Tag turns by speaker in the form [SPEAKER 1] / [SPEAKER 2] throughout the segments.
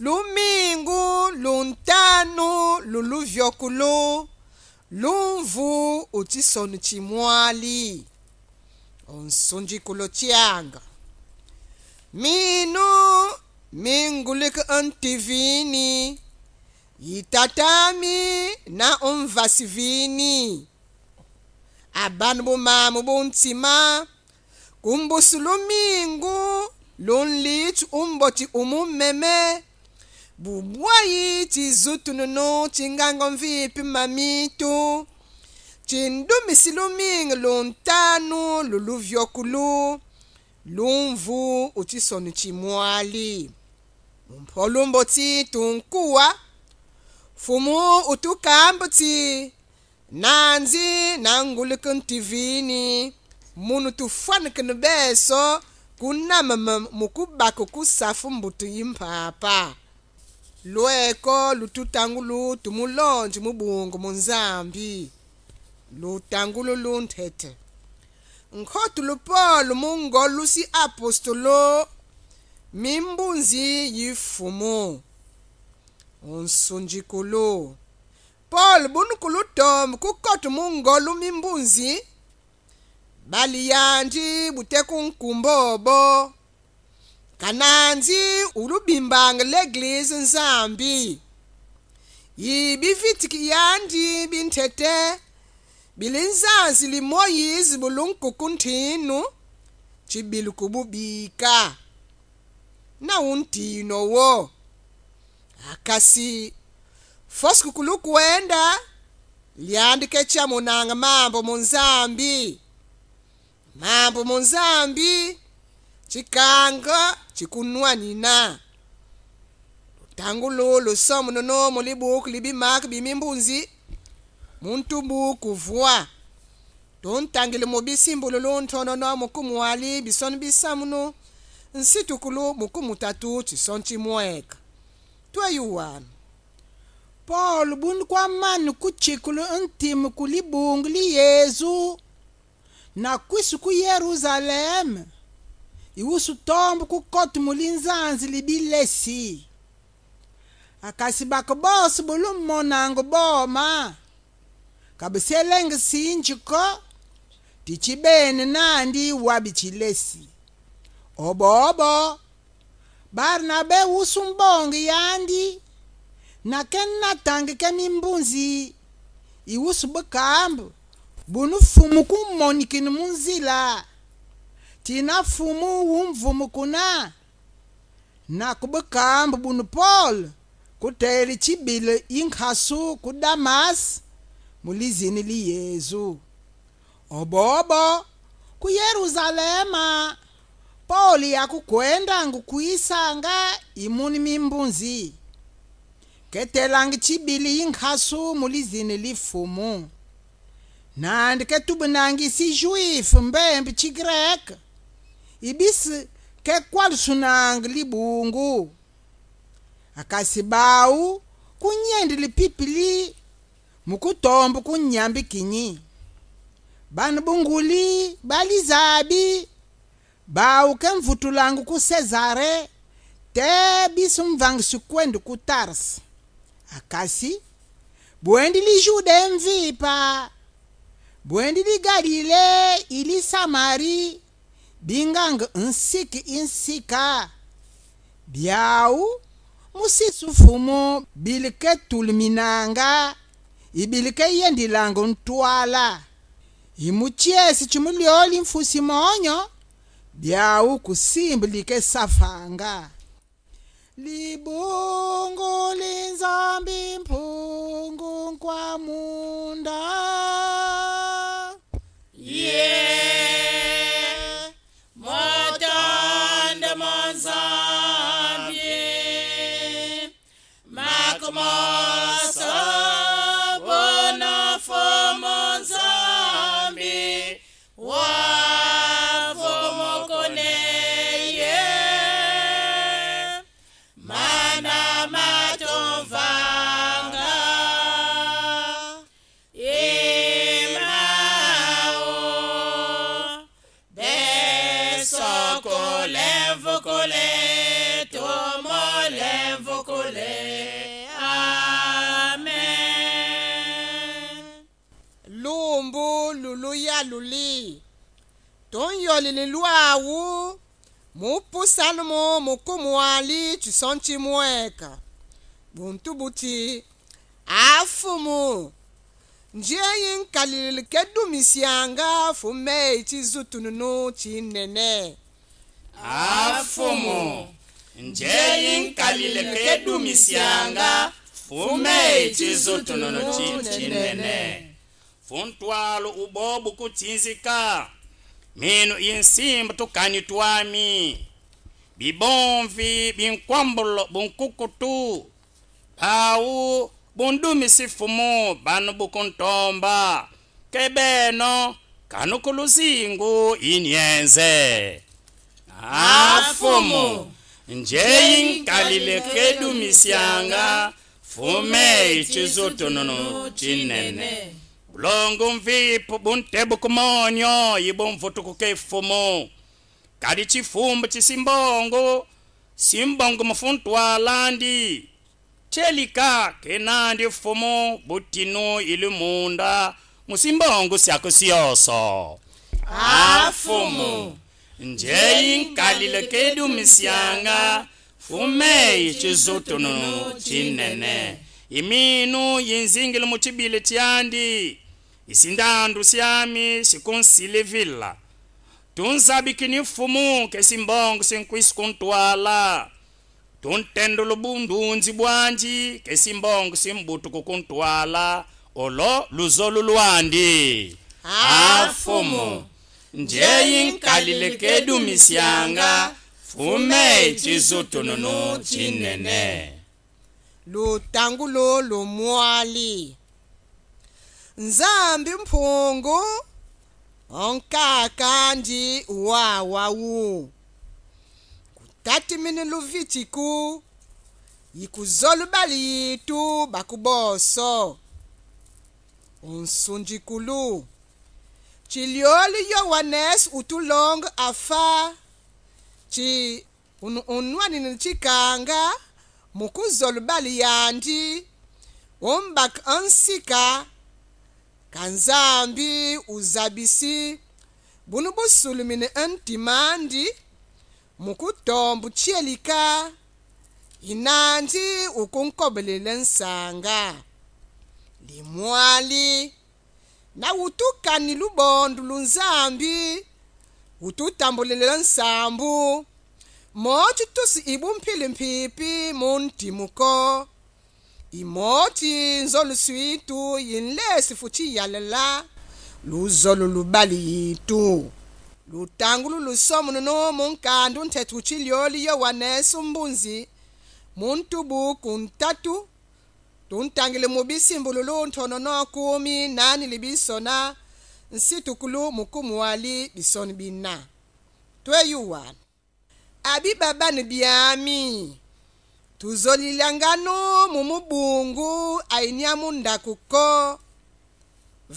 [SPEAKER 1] Lou mingou, loun tanou, loulou vyokou lou, loun vou, oti son ti mwali. On son di kou loti aga. Minou, mingou lek an ti vini, yi tatami, nan on vas vini. Aban pou mamou pou ntima, kou mbos lou mingou, loun lit ou mboti ou mou mweme. Bou mwayi ti zoutoun nou nou, Chin gangon vi epi mami tou, Chin dou misilou ming loun tan nou, Loulou vyokoulou, Loun vou oti soni chi mwali. Mpou loun boti tou nkouwa, Fou moun otou kan boti, Nan zi nan goulikon ti vini, Moun otou fwane kene beso, Kou nan mwen mwokou bako kousa foun boti yon papa. lueko lututangulu dumulonji mubungu munzambi lutangulu lunthethe nkhotulo paul mungolusi apostolo mimbunzi yifumo unsunjikulu paul bunukulutom kukotu mungolu mimbunzi baliyandi butekunkumbobo kananzi ulubimbanga leglisi nsambi yibifitiki yandi bintete bilinsansi limoyizi bulunkukunthinu cibilukububika nawuntino wo akasi fosikukulukuwenda lyandike camunanga mambo munzambi mambo munzambi chikango chikunwa nina tangu lulu somo nonomo libuku libimaka bimimbunzi muntubuku vua tuntangile mubisimbulu luntonono mukumuwali bisoni bisamunu nsitukulu mukumutatu chisoni chimuweka tweyuwanu paul buni kwamani kutshikulu ntimu kulibungu li yezu na kwisu ku yerusalema iwusu tombo kukotu muli nzanzi libilesi akasi bako boso buli mmonango boma kabuselenge sinjiko tichibene nandi wabi chilesi obobo barnabe wusu mbongi yandi nakeni natangi kemimbunzi iwusu bukambu bunu fumu kumonikini munzila tina fumu wumvumu kuna na kubukambu bunu paul kuteli chibile inkhasu ku damas mulizini li yezu obobo ku yeruzalema paul yakukwenda ngukuyisanga imuni mimbunzi ketelangi chibili inkhasu mulizini lifumu nandi ketubunangisi juif mbembi chigreka ibisi kekwali sunangi libungu akasibau kunyendi lipipili mukutombo kunyambi kinyi banu bunguli balizabi bauke mvutulangu ku cesare te bisu mvangisi kwendi ku tarsi akasi bwendi lijude mvipa bwendi ligalile ili samari binganga nsiki insika biau musisu fumu bilike tuluminanga ibilike yendilanga ntwala imuciesi cimulioli mfusi monyo biau kusimbu like safanga libungu
[SPEAKER 2] linzambi mphungu nkwamu Fatima.
[SPEAKER 1] ya luli ton yolili lua wu mu pusal mu mu kumu ali chisonchi fume chizutununu chinene afumu njeyi nkalile kedumisianga fume chizutununu chinene
[SPEAKER 3] funtwalo ubobu kutsinzika minu insimba tukani twami bibomvi binkwambulo bunkukutu pawu bundumisi fumu banu bukuntomba kebeno kanu kuluzingu inyenze afumu njeyi nkalile kedumisyanga
[SPEAKER 2] fume
[SPEAKER 3] icizutununu chinene ulongo mvipu buntebu kumonyo ibu mvutuku kefumu kali chifumbu chisimbongo simbongo mufuntu wa landi chelika kenandi fumu butinu ili munda musimbongo siyako siyoso afumu njeyi nkalile kedumisyanga fumeyi cizutunu cinene iminu yinzingile mucibili cyandi isindandu syami sikonsile vila tunzabikini mfumu ke simbongo sinkuisi kuntwala tuntendula ubundunzi bwanji ke simbongo simbutuku kuntwala olo luzolu lwandi afumu nje yinkalile
[SPEAKER 1] kedumisyanga
[SPEAKER 3] fume cizutununu cinene
[SPEAKER 1] lutangu lolu mwali nzambi mphungu onkaka ndi wawa wu kutatimini luvitiku yikuzolubali yitu bakuboso unsunjikulu cilioli yowanes utulong afa ci unwanini cikanga mukuzolubali yandi umbak onsika ka nzambi uzabisi bunu busulumine ntimandi mukutombu tshiyelika inandi ukunkobelele nsanga limwali na utukani lubondu lunzambi ututambulilile nsambu mochi tusi ibumphilimphiphi muntimuko imothi nzoluswitu yinlesi futhi iyalala luzolo lubali yitu lutangulu lusomu nuno munkandu nthetha uchilioli yowanesa umbunzi muntubuku ntatu tuntangile mubisimbululu nthonono kumi nani libisona nsitukulu mukumuwali bisoni bina tweyuwa abi babani byami tuzolilya nganu mumubungu ainyamunda kuko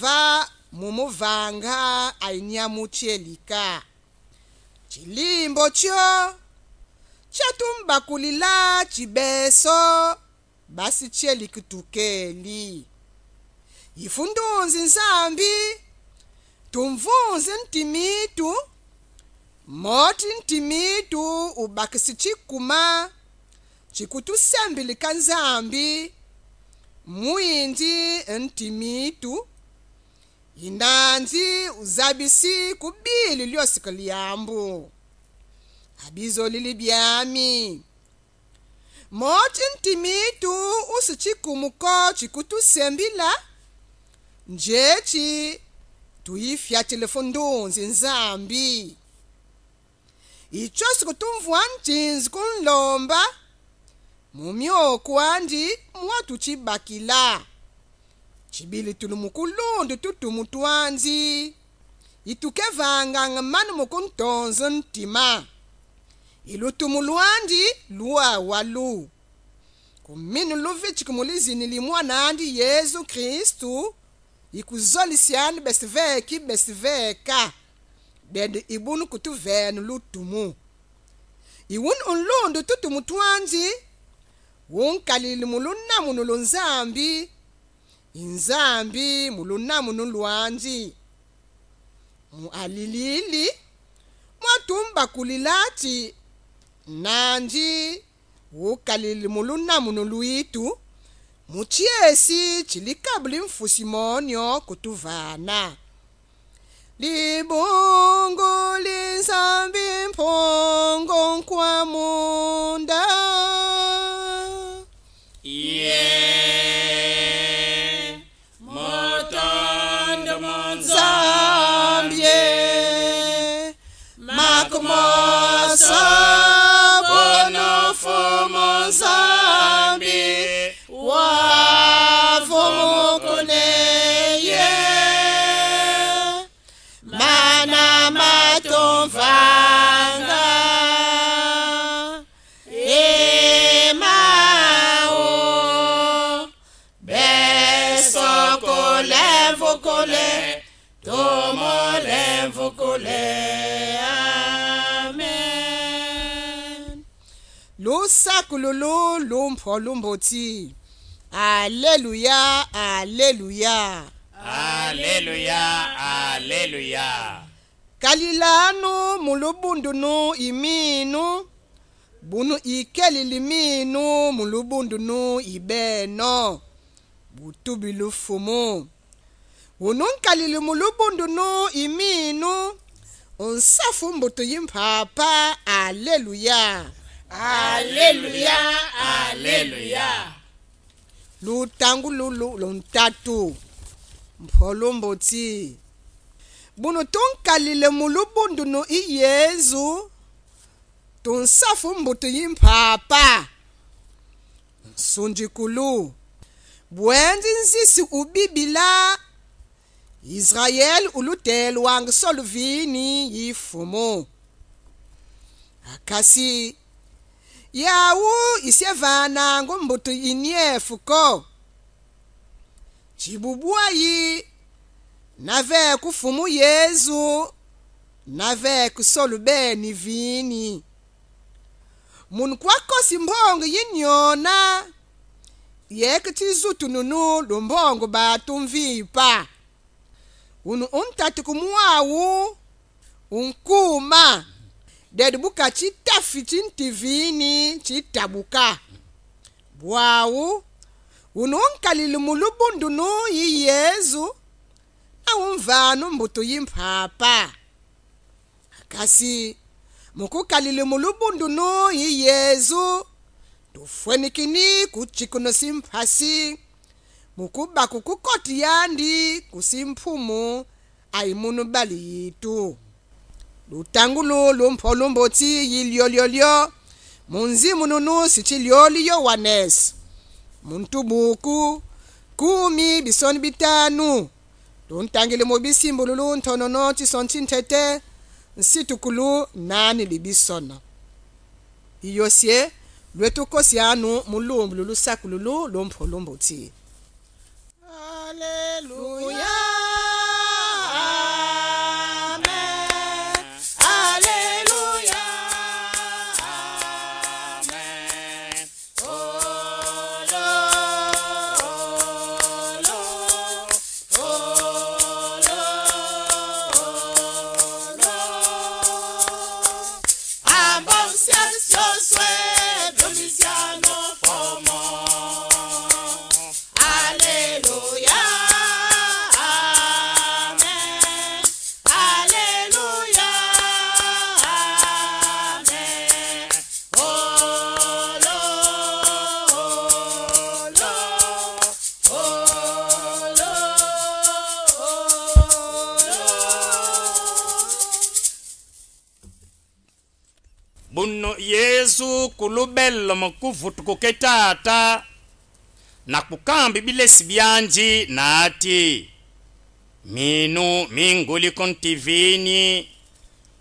[SPEAKER 1] va mumuvanga ainyamu cielika cilimbo cio ciatumbakulila cibeso basi cielikitukeli yifundunzi nsambi tumvunzi ntimitu moti ntimitu ubakisi cikuma chikutu sembi likanzambi muyinji ntimitu yindanji uzabisi kubili lyosiko liyambu abizo lili byami mochi ntimitu usichikumuko chikutu sembila njeci tuyifyatile fundunzi nzambi icho sikutumvuwa ncinzi kunlomba mumyokwandi mwatu cibakila cibili tuli mukulundu tutumu twanzi ituke vanganga manu mukuntonza ntima ilutumu lwandi luawalu kuminu luviciku mulizini limwanandi yezu kristu ikuzolisiani besiveki besiveka bende ibunu kutuvenu lutumu iwunu unlundu tutumu twanji wunkalili mulunamunu lunzambi inzambi mulunamunu lwanji mualilili mwatumbakulilati nanji wukalili mulunamunu lwitu muchiesi chilikabuli mfusi monyo kutuvana libungu linzambi mphongo nkwamunda
[SPEAKER 2] Sabo no mosa.
[SPEAKER 1] Sakulolo sakululu lumpho lumbothi aleluya aleluya
[SPEAKER 3] aleluya aleluya
[SPEAKER 1] kalilanu mulubundunu iminu bunu ikeliliminu mulubundunu ibeno butubilufumu ununkalililimulubundunu iminu unsafu mbutu yimphapha aleluya haleluya
[SPEAKER 3] haleluya
[SPEAKER 1] lutangu lulu luntatu mpholombotsi bunu tunkalile mulubundunu iyezu tunsafu mbutu yimphapa sunjikulu bwenzi nzisi ubibila israyeli uludeli wangisoluvini yifumo akasi yawu isyevanango mbuto iniefu ko cibubwayi nave kufumu yezu nave kusolubeni vini munu kwakosi mbongo yinyona yeke cizutununu lumbongo batu mvipa unu umtatu kumuwawu unkuma dedibuka chitafichintivini chitabuka bwawu ununkalile mulubundunu yiyezu awumvana umbutu yimphapa kasi mukukalile mulubundunu yiyezu tufwenikini kuchikuno simphasi mukuba kukukoti yandi kusimphumu ayimunu bali yitu lutangulu lumpho lumbothi yilyolyolyo munzimu nunu sichilyoliyo wanes muntubuku kumi bisoni bitanu luntangile mubisimbulu lunthonono tisonthinthethe nsitukulu nani libisona iyosye lwetukosi anu mulumbu lulusakulu lumpho lumbothi
[SPEAKER 2] Hallelujah.
[SPEAKER 3] uno yesu kulubelo mukuvutukuke tata nakukamba bilesi byanji nati minu minguli ntivini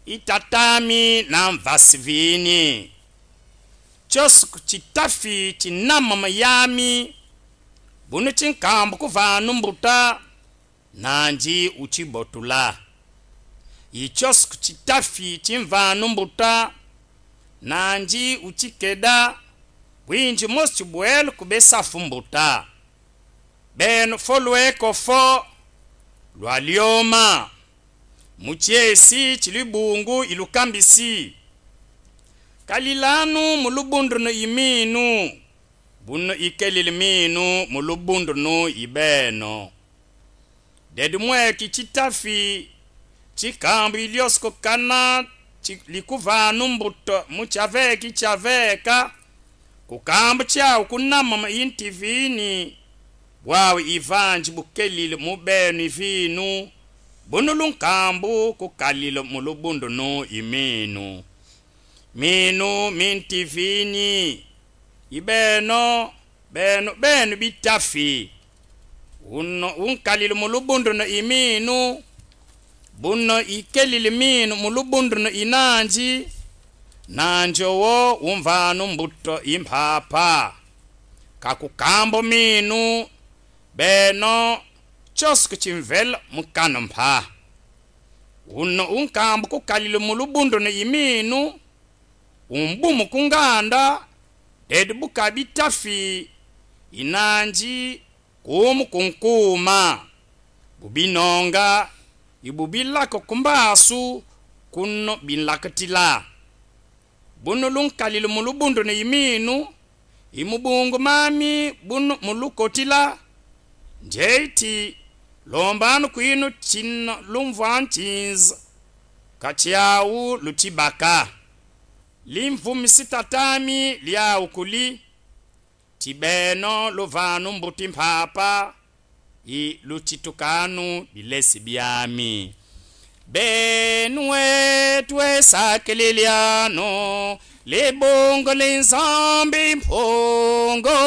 [SPEAKER 3] itatami na mvasi vini kuchitafi citafi mayami yami bunu cinkamba kuvanu mbuta nanji uchibotula icosi kuchitafi cimvanu mbuta nanji uchikeda bwinji most bwelu kubesa fumbuta beno folweko fo lwalioma muchiesi chilibungu ilukambisi kalilanu mulubundunu iminu bunu ikelili minu mulubundunu ibeno dedimweki chitafi chikambu iliosikokana likuvana umbuto muchaveka ichaveka kukambu chawu kunama inti vini bwawe ivanji bukelile mubenu ivinu bunu lunkambu kukalile mulubundunu iminu minu minti vini ibeno beno benu bitafi unkalile mulubundunu iminu buno ikelile minu mulubunduno inanji nanjo wo umvanu mbuto imphapha kakukambo minu beno cosi kuchimvela mukano mpa uno unkambo kukalile mulubunduno iminu umbumu kunganda dedi bukabi tafi inanji kumu kunkuma bubinonga ibu billa ko kumba asu kunno bin lakatila bunu lun kalil mulu bundu ne yiminu imu bungu mami bunu mulu kotila njeiti lombanu kuinu chino lumvantins kachiawu lutibaka limvumisi misitatami liawu ukuli tibeno luvanu mbuti mpapa i lucitukanu bilesi byami benwe twesakeleliano libongo linzambi mphongo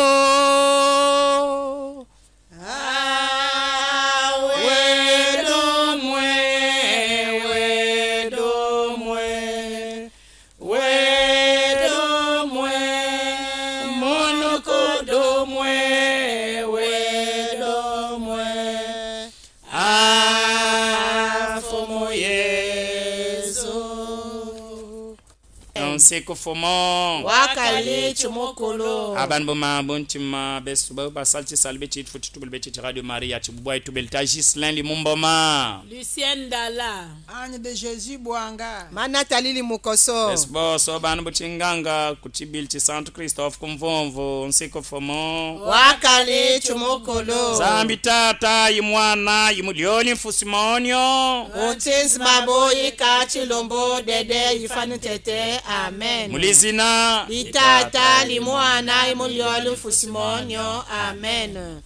[SPEAKER 3] seko fomon wakale
[SPEAKER 2] tsomokolo aban bo
[SPEAKER 3] mabo nti ma besuba ba ti sali be ti yitfu ti be chit radio maria ti bubua tajis tubelu ti agiselin limumboma
[SPEAKER 1] lucien dala ane de jésus buanga ma natali limukoso
[SPEAKER 3] besuboso bani bo ti nganga ku ti bili ti santo christophe kumvomvo nseko fomon
[SPEAKER 1] wakale tsomokolo zambi
[SPEAKER 3] tata imwana imulioni yi mulioni maboyi ka tshilombo dede yi
[SPEAKER 1] tete amen amen mulizina litata limwana imuliolo fusimonio amen